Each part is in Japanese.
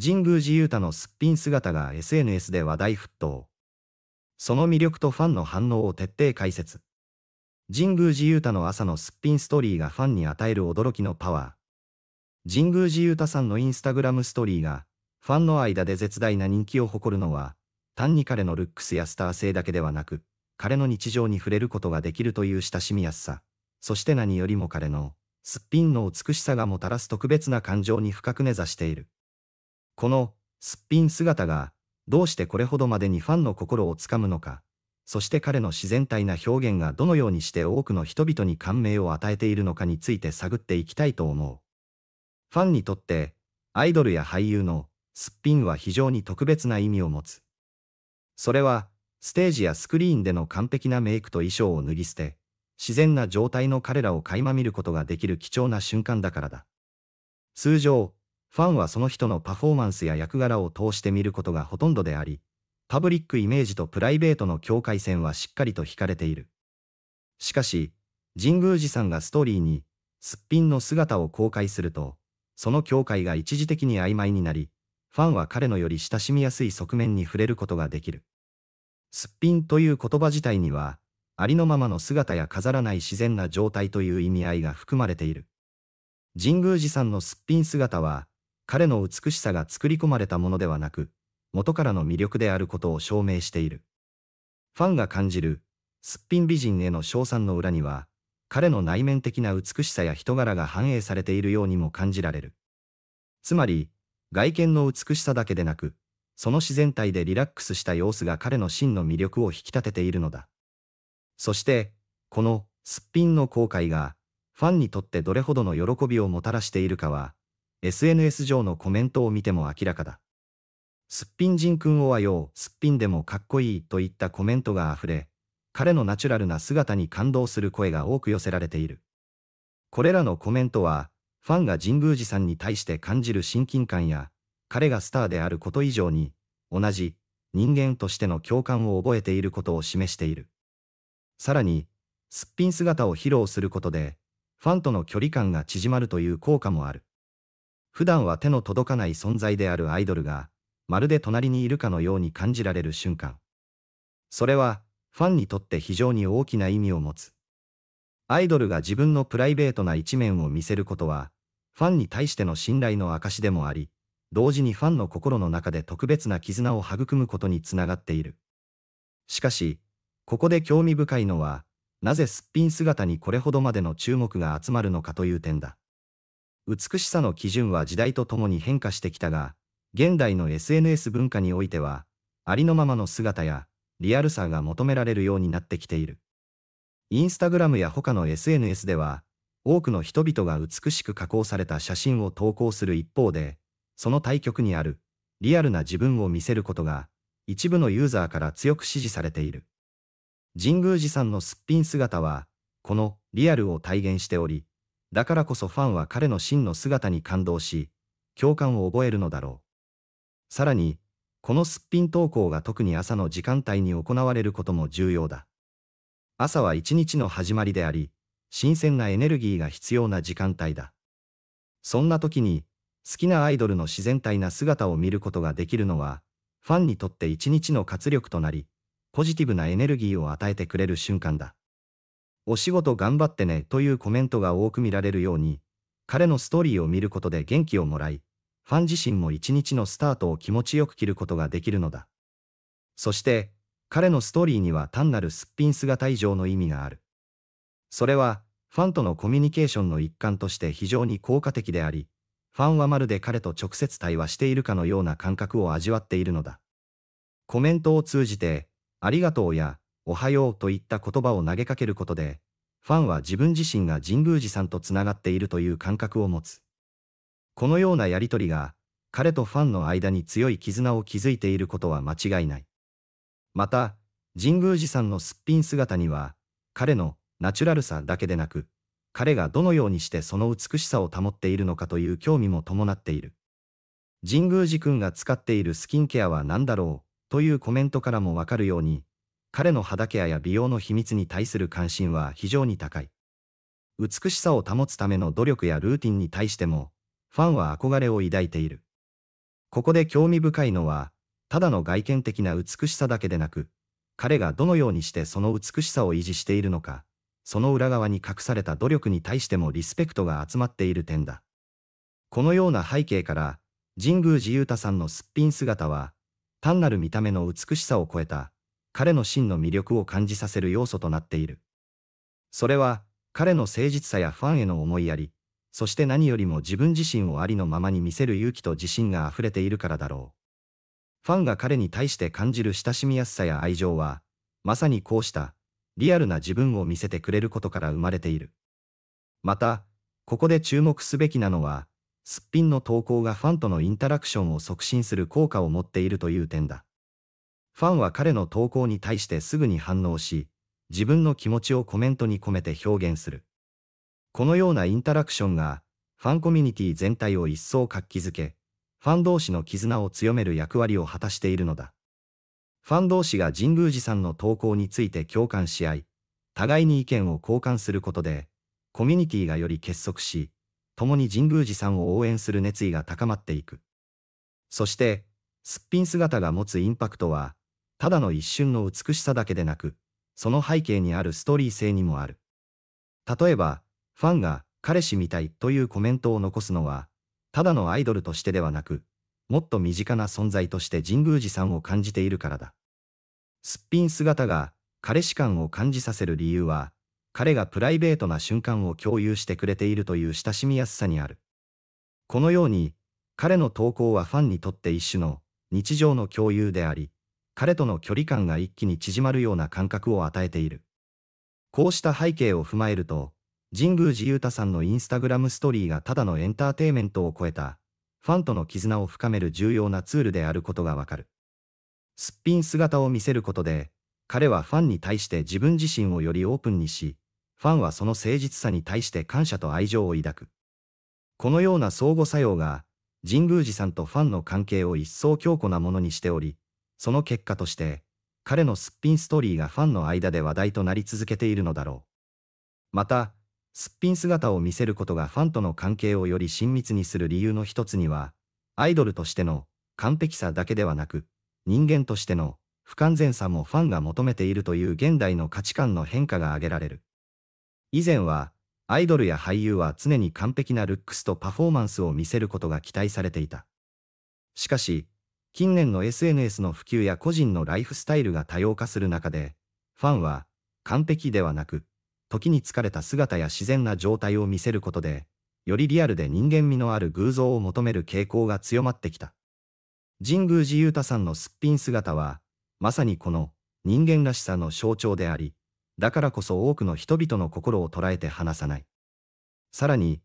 神宮寺勇太のすっぴん姿が SNS で話題沸騰。その魅力とファンの反応を徹底解説。神宮寺勇太の朝のすっぴんストーリーがファンに与える驚きのパワー。神宮寺勇太さんのインスタグラムストーリーが、ファンの間で絶大な人気を誇るのは、単に彼のルックスやスター性だけではなく、彼の日常に触れることができるという親しみやすさ、そして何よりも彼の、すっぴんの美しさがもたらす特別な感情に深く根ざしている。この、すっぴん姿が、どうしてこれほどまでにファンの心をつかむのか、そして彼の自然体な表現がどのようにして多くの人々に感銘を与えているのかについて探っていきたいと思う。ファンにとって、アイドルや俳優のすっぴんは非常に特別な意味を持つ。それは、ステージやスクリーンでの完璧なメイクと衣装を脱ぎ捨て、自然な状態の彼らを垣間見ることができる貴重な瞬間だからだ。通常、ファンはその人のパフォーマンスや役柄を通して見ることがほとんどであり、パブリックイメージとプライベートの境界線はしっかりと引かれている。しかし、神宮寺さんがストーリーに、すっぴんの姿を公開すると、その境界が一時的に曖昧になり、ファンは彼のより親しみやすい側面に触れることができる。すっぴんという言葉自体には、ありのままの姿や飾らない自然な状態という意味合いが含まれている。神宮寺さんのすっぴん姿は、彼の美しさが作り込まれたものではなく、元からの魅力であることを証明している。ファンが感じる、すっぴん美人への称賛の裏には、彼の内面的な美しさや人柄が反映されているようにも感じられる。つまり、外見の美しさだけでなく、その自然体でリラックスした様子が彼の真の魅力を引き立てているのだ。そして、このすっぴんの後悔が、ファンにとってどれほどの喜びをもたらしているかは、SNS 上のコメントを見ても明らかだ。すっぴん人君をあよう、すっぴんでもかっこいいといったコメントが溢れ、彼のナチュラルな姿に感動する声が多く寄せられている。これらのコメントは、ファンが神宮寺さんに対して感じる親近感や、彼がスターであること以上に、同じ、人間としての共感を覚えていることを示している。さらに、すっぴん姿を披露することで、ファンとの距離感が縮まるという効果もある。普段は手の届かない存在であるアイドルが、まるで隣にいるかのように感じられる瞬間。それは、ファンにとって非常に大きな意味を持つ。アイドルが自分のプライベートな一面を見せることは、ファンに対しての信頼の証でもあり、同時にファンの心の中で特別な絆を育むことにつながっている。しかし、ここで興味深いのは、なぜすっぴん姿にこれほどまでの注目が集まるのかという点だ。美しさの基準は時代とともに変化してきたが、現代の SNS 文化においては、ありのままの姿や、リアルさが求められるようになってきている。インスタグラムや他の SNS では、多くの人々が美しく加工された写真を投稿する一方で、その対極にある、リアルな自分を見せることが、一部のユーザーから強く支持されている。神宮寺さんのすっぴん姿は、このリアルを体現しており、だからこそファンは彼の真の姿に感動し、共感を覚えるのだろう。さらに、このすっぴん投稿が特に朝の時間帯に行われることも重要だ。朝は一日の始まりであり、新鮮なエネルギーが必要な時間帯だ。そんな時に、好きなアイドルの自然体な姿を見ることができるのは、ファンにとって一日の活力となり、ポジティブなエネルギーを与えてくれる瞬間だ。お仕事頑張ってねというコメントが多く見られるように、彼のストーリーを見ることで元気をもらい、ファン自身も一日のスタートを気持ちよく切ることができるのだ。そして、彼のストーリーには単なるすっぴん姿以上の意味がある。それは、ファンとのコミュニケーションの一環として非常に効果的であり、ファンはまるで彼と直接対話しているかのような感覚を味わっているのだ。コメントを通じて、ありがとうや、おはようといった言葉を投げかけることで、ファンは自分自身が神宮寺さんとつながっているという感覚を持つ。このようなやりとりが、彼とファンの間に強い絆を築いていることは間違いない。また、神宮寺さんのすっぴん姿には、彼のナチュラルさだけでなく、彼がどのようにしてその美しさを保っているのかという興味も伴っている。神宮寺君が使っているスキンケアは何だろうというコメントからもわかるように、彼の肌ケアや美容の秘密に対する関心は非常に高い。美しさを保つための努力やルーティンに対しても、ファンは憧れを抱いている。ここで興味深いのは、ただの外見的な美しさだけでなく、彼がどのようにしてその美しさを維持しているのか、その裏側に隠された努力に対してもリスペクトが集まっている点だ。このような背景から、神宮寺勇太さんのすっぴん姿は、単なる見た目の美しさを超えた彼の真の魅力を感じさせる要素となっている。それは、彼の誠実さやファンへの思いやり、そして何よりも自分自身をありのままに見せる勇気と自信が溢れているからだろう。ファンが彼に対して感じる親しみやすさや愛情は、まさにこうした、リアルな自分を見せてくれることから生まれている。また、ここで注目すべきなのは、すっぴんの投稿がファンとのインタラクションを促進する効果を持っているという点だ。ファンは彼の投稿に対してすぐに反応し、自分の気持ちをコメントに込めて表現する。このようなインタラクションが、ファンコミュニティ全体を一層活気づけ、ファン同士の絆を強める役割を果たしているのだ。ファン同士が神宮寺さんの投稿について共感し合い、互いに意見を交換することで、コミュニティがより結束し、共に神宮寺さんを応援する熱意が高まっていく。そして、すっぴん姿が持つインパクトは、ただの一瞬の美しさだけでなく、その背景にあるストーリー性にもある。例えば、ファンが彼氏みたいというコメントを残すのは、ただのアイドルとしてではなく、もっと身近な存在として神宮寺さんを感じているからだ。すっぴん姿が彼氏感を感じさせる理由は、彼がプライベートな瞬間を共有してくれているという親しみやすさにある。このように、彼の投稿はファンにとって一種の日常の共有であり、彼との距離感が一気に縮まるような感覚を与えている。こうした背景を踏まえると、神宮寺勇太さんのインスタグラムストーリーがただのエンターテイメントを超えた、ファンとの絆を深める重要なツールであることがわかる。すっぴん姿を見せることで、彼はファンに対して自分自身をよりオープンにし、ファンはその誠実さに対して感謝と愛情を抱く。このような相互作用が、神宮寺さんとファンの関係を一層強固なものにしており、その結果として、彼のすっぴんストーリーがファンの間で話題となり続けているのだろう。また、すっぴん姿を見せることがファンとの関係をより親密にする理由の一つには、アイドルとしての完璧さだけではなく、人間としての不完全さもファンが求めているという現代の価値観の変化が挙げられる。以前は、アイドルや俳優は常に完璧なルックスとパフォーマンスを見せることが期待されていた。しかし、近年の SNS の普及や個人のライフスタイルが多様化する中で、ファンは完璧ではなく、時に疲れた姿や自然な状態を見せることで、よりリアルで人間味のある偶像を求める傾向が強まってきた。神宮寺勇太さんのすっぴん姿は、まさにこの人間らしさの象徴であり、だからこそ多くの人々の心を捉えて離さない。さらに、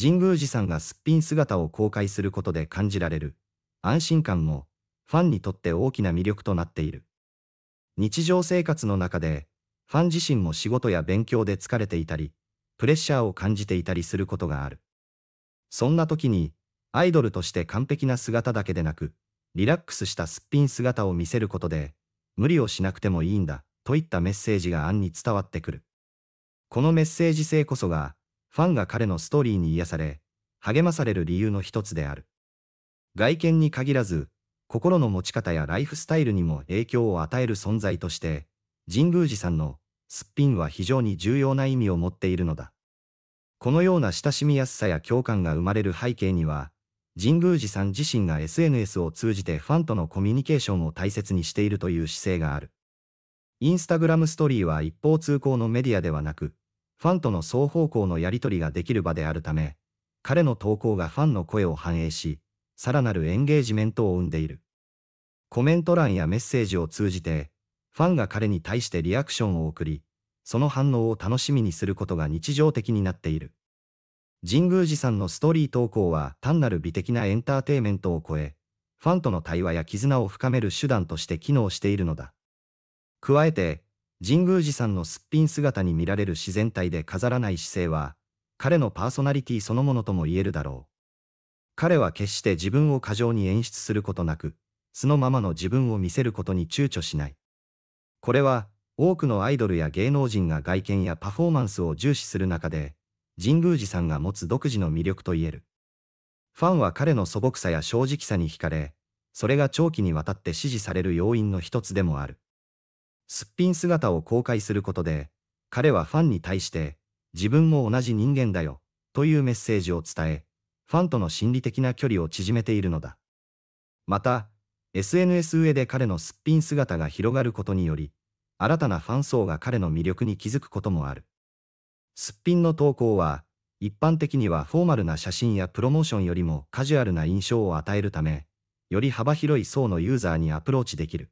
神宮寺さんがすっぴん姿を公開することで感じられる安心感もファンにとって大きな魅力となっている。日常生活の中で、ファン自身も仕事や勉強で疲れていたり、プレッシャーを感じていたりすることがある。そんな時に、アイドルとして完璧な姿だけでなく、リラックスしたすっぴん姿を見せることで、無理をしなくてもいいんだ、といったメッセージが暗に伝わってくる。このメッセージ性こそが、ファンが彼のストーリーに癒され、励まされる理由の一つである。外見に限らず、心の持ち方やライフスタイルにも影響を与える存在として、神宮寺さんのすっぴんは非常に重要な意味を持っているのだ。このような親しみやすさや共感が生まれる背景には、神宮寺さん自身が SNS を通じてファンとのコミュニケーションを大切にしているという姿勢がある。インスタグラムストーリーは一方通行のメディアではなく、ファンとの双方向のやり取りができる場であるため、彼の投稿がファンの声を反映し、さらなるエンゲージメントを生んでいる。コメント欄やメッセージを通じて、ファンが彼に対してリアクションを送り、その反応を楽しみにすることが日常的になっている。神宮寺さんのストーリー投稿は単なる美的なエンターテイメントを超え、ファンとの対話や絆を深める手段として機能しているのだ。加えて、神宮寺さんのすっぴん姿に見られる自然体で飾らない姿勢は、彼のパーソナリティそのものとも言えるだろう。彼は決して自分を過剰に演出することなく、そのままの自分を見せることに躊躇しない。これは、多くのアイドルや芸能人が外見やパフォーマンスを重視する中で、神宮寺さんが持つ独自の魅力と言える。ファンは彼の素朴さや正直さに惹かれ、それが長期にわたって支持される要因の一つでもある。すっぴん姿を公開することで、彼はファンに対して、自分も同じ人間だよ、というメッセージを伝え、ファンとの心理的な距離を縮めているのだ。また、SNS 上で彼のすっぴん姿が広がることにより、新たなファン層が彼の魅力に気づくこともある。すっぴんの投稿は、一般的にはフォーマルな写真やプロモーションよりもカジュアルな印象を与えるため、より幅広い層のユーザーにアプローチできる。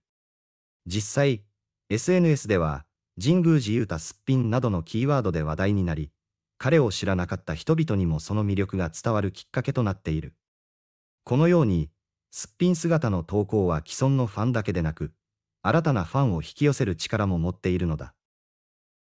実際、SNS では、神宮寺勇太すっぴんなどのキーワードで話題になり、彼を知らなかった人々にもその魅力が伝わるきっかけとなっている。このように、すっぴん姿の投稿は既存のファンだけでなく、新たなファンを引き寄せる力も持っているのだ。